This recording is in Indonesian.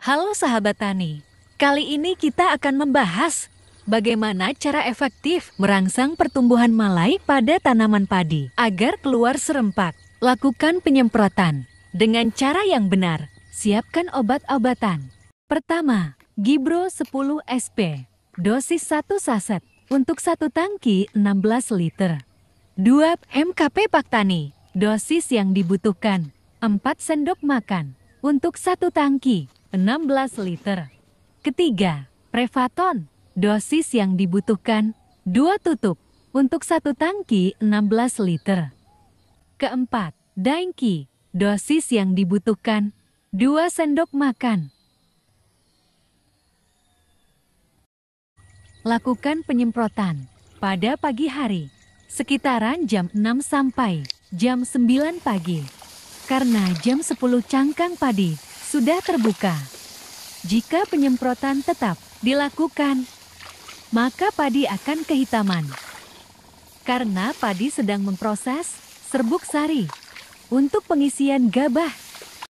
Halo sahabat tani, kali ini kita akan membahas bagaimana cara efektif merangsang pertumbuhan malai pada tanaman padi agar keluar serempak. Lakukan penyemprotan dengan cara yang benar. Siapkan obat-obatan. Pertama, Gibro 10 SP, dosis 1 saset untuk satu tangki 16 liter. 2. MKP Pak Tani. dosis yang dibutuhkan 4 sendok makan untuk satu tangki 16 liter. Ketiga, Prevaton. Dosis yang dibutuhkan 2 tutup untuk satu tangki 16 liter. Keempat, Dainki. Dosis yang dibutuhkan 2 sendok makan. Lakukan penyemprotan pada pagi hari, sekitaran jam 6 sampai jam 9 pagi. Karena jam 10 cangkang padi sudah terbuka. Jika penyemprotan tetap dilakukan, maka padi akan kehitaman. Karena padi sedang memproses serbuk sari untuk pengisian gabah